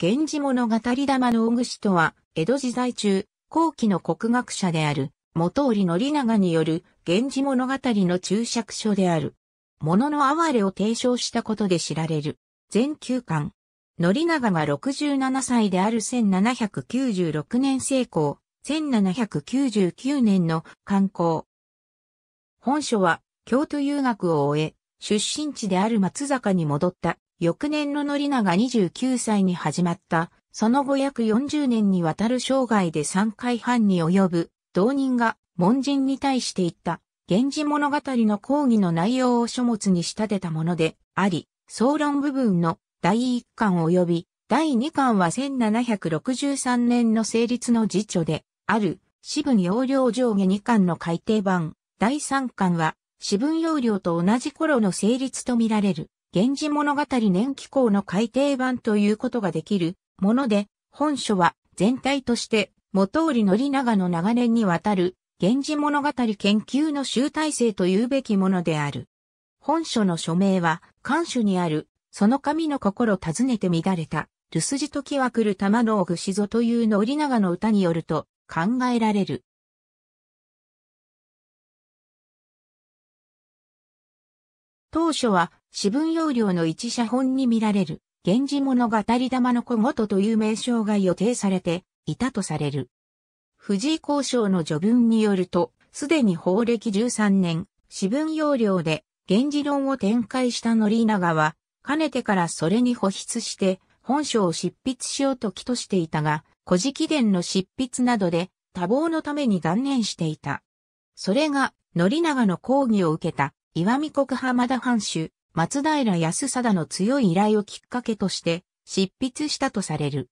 源氏物語玉の小串とは、江戸時代中、後期の国学者である、元織宣長による、源氏物語の注釈書である。物の哀れを提唱したことで知られる。全9巻。宣長が67歳である1796年成功、1799年の刊行。本書は、京都遊学を終え、出身地である松坂に戻った翌年の宣長29歳に始まった、その後約40年にわたる生涯で3回半に及ぶ、同人が門人に対して言った、源氏物語の講義の内容を書物に仕立てたものであり、総論部分の第1巻及び第2巻は1763年の成立の辞書である、私文要領上下2巻の改訂版、第3巻は私文要領と同じ頃の成立とみられる。源氏物語年紀校の改訂版ということができるもので、本書は全体として元織宣長の長年にわたる源氏物語研究の集大成というべきものである。本書の署名は、漢書にある、その神の心尋ねて乱れた、留守時は来る玉のおぐしぞというの長の歌によると考えられる。当初は四分容量の一写本に見られる、源氏物語玉の小言という名称が予定されていたとされる。藤井交渉の序文によると、すでに法暦13年、四分要領で、源氏論を展開した則長は、かねてからそれに保筆して、本書を執筆しようと起としていたが、古事記伝の執筆などで、多忙のために断念していた。それが、則長の講義を受けた、石見国浜田藩主、松平康貞の強い依頼をきっかけとして執筆したとされる。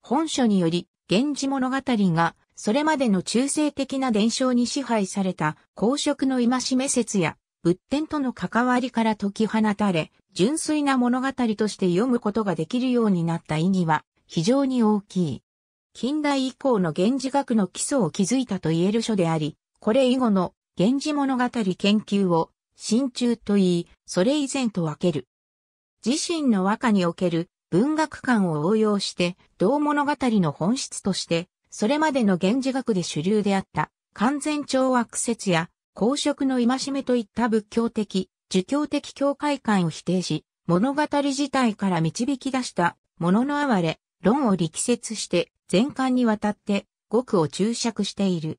本書により、源氏物語がそれまでの中性的な伝承に支配された公職の戒め説や仏典との関わりから解き放たれ、純粋な物語として読むことができるようになった意義は非常に大きい。近代以降の源氏学の基礎を築いたと言える書であり、これ以後の源氏物語研究を真鍮と言い、それ以前と分ける。自身の和歌における文学観を応用して、同物語の本質として、それまでの源氏学で主流であった、完全和悪説や、公職の戒めといった仏教的、儒教的境界観を否定し、物語自体から導き出した、物の哀れ、論を力説して、全巻にわたって、語句を注釈している。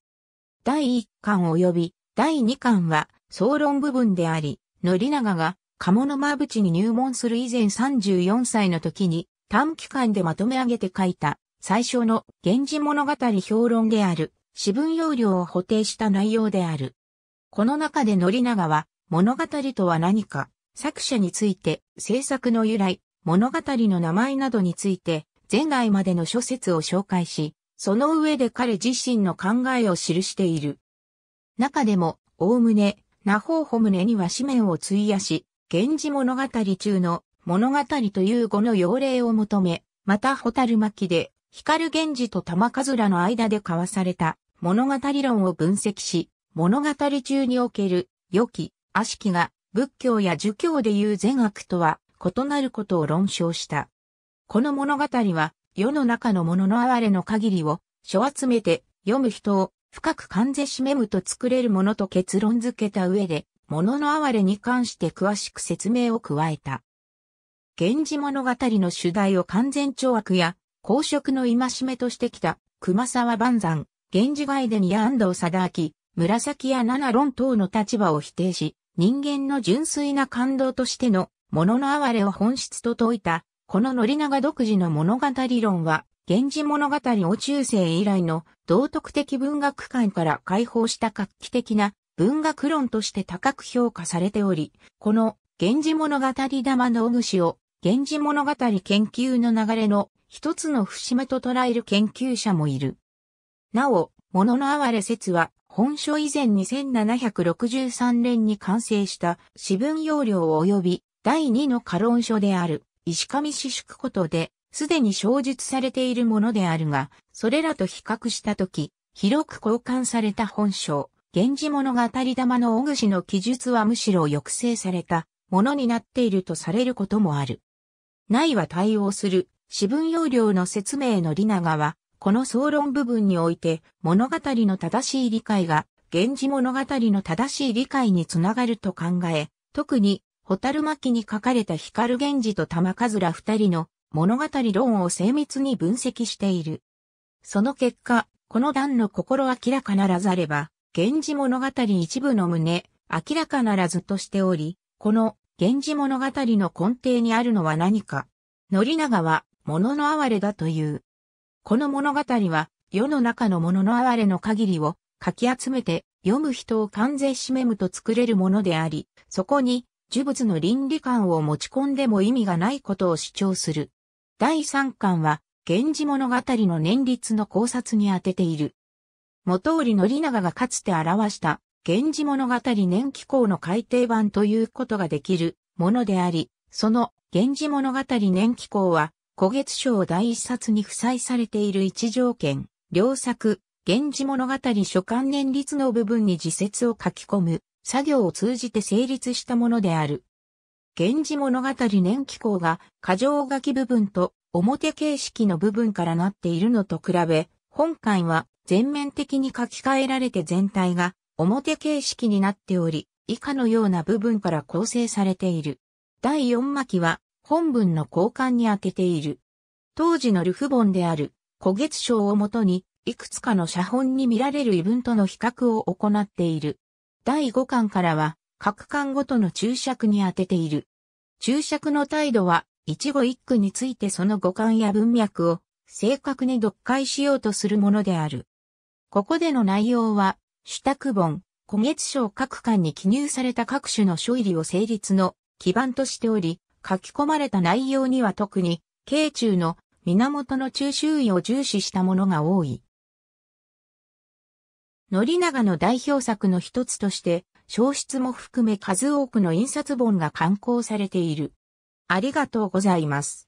第1巻及び、第2巻は、総論部分であり、宣長が鴨間淵に入門する以前34歳の時に短期間でまとめ上げて書いた最初の源氏物語評論である、私文要領を補定した内容である。この中で宣長は物語とは何か、作者について、制作の由来、物語の名前などについて、前代までの諸説を紹介し、その上で彼自身の考えを記している。中でも、おおむね、那ホーホムネには紙面を費やし、源氏物語中の物語という語の要領を求め、また蛍巻で、光源氏と玉かずらの間で交わされた物語論を分析し、物語中における良き、悪しきが仏教や儒教でいう善悪とは異なることを論証した。この物語は世の中のものの哀れの限りを書集めて読む人を深く完全しめむと作れるものと結論付けた上で、物の哀れに関して詳しく説明を加えた。源氏物語の主題を完全懲悪や、公職の戒めとしてきた、熊沢万山、源氏外伝や安藤貞明、紫や七論等の立場を否定し、人間の純粋な感動としての、物の哀れを本質と説いた、この宣長独自の物語論は、源氏物語を中世以来の道徳的文学観から解放した画期的な文学論として高く評価されており、この源氏物語玉の串を源氏物語研究の流れの一つの節目と捉える研究者もいる。なお、物の哀れ説は本書以前に1763年に完成した私文要領及び第2の過論書である石上四宿ことですでに小述されているものであるが、それらと比較したとき、広く交換された本性、源氏物語玉の小串の記述はむしろ抑制されたものになっているとされることもある。内は対応する、私文要領の説明の里長は、この総論部分において、物語の正しい理解が、源氏物語の正しい理解につながると考え、特に、蛍巻に書かれた光源氏と玉かずら二人の物語論を精密に分析している。その結果、この段の心明らかならざれば、源氏物語一部の旨、明らかならずとしており、この源氏物語の根底にあるのは何か。宣長は、物の哀れだという。この物語は、世の中の物の哀れの限りを、かき集めて、読む人を完全しめむと作れるものであり、そこに、呪物の倫理観を持ち込んでも意味がないことを主張する。第3巻は、源氏物語の年率の考察に当てている。元織宣長がかつて表した、源氏物語年紀行の改訂版ということができるものであり、その源氏物語年紀行は、古月賞第一冊に付載されている一条件、両作、源氏物語書簡年率の部分に自説を書き込む作業を通じて成立したものである。源氏物語年紀校が、過剰書き部分と表形式の部分からなっているのと比べ、本館は全面的に書き換えられて全体が表形式になっており、以下のような部分から構成されている。第四巻は本文の交換に当てている。当時のルフ本である古月章をもとに、いくつかの写本に見られる異文との比較を行っている。第五巻からは、各巻ごとの注釈に当てている。注釈の態度は、一語一句についてその語感や文脈を正確に読解しようとするものである。ここでの内容は、主託本、古月賞各巻に記入された各種の書入りを成立の基盤としており、書き込まれた内容には特に、慶中の源の中周囲を重視したものが多い。宣長の代表作の一つとして、消失も含め数多くの印刷本が刊行されている。ありがとうございます。